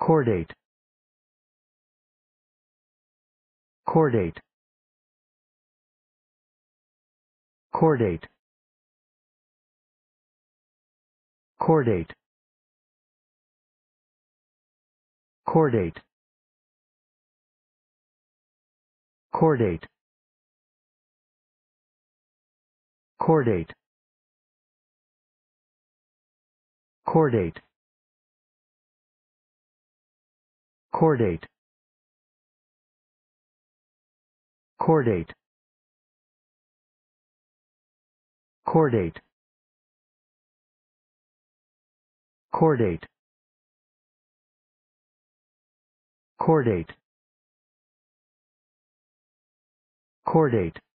Chordate. Chordate. Chordate. Chordate. Chordate. Chordate. Chordate. Chordate. Chordate. Chordate. Chordate. Chordate. Chordate. Chordate.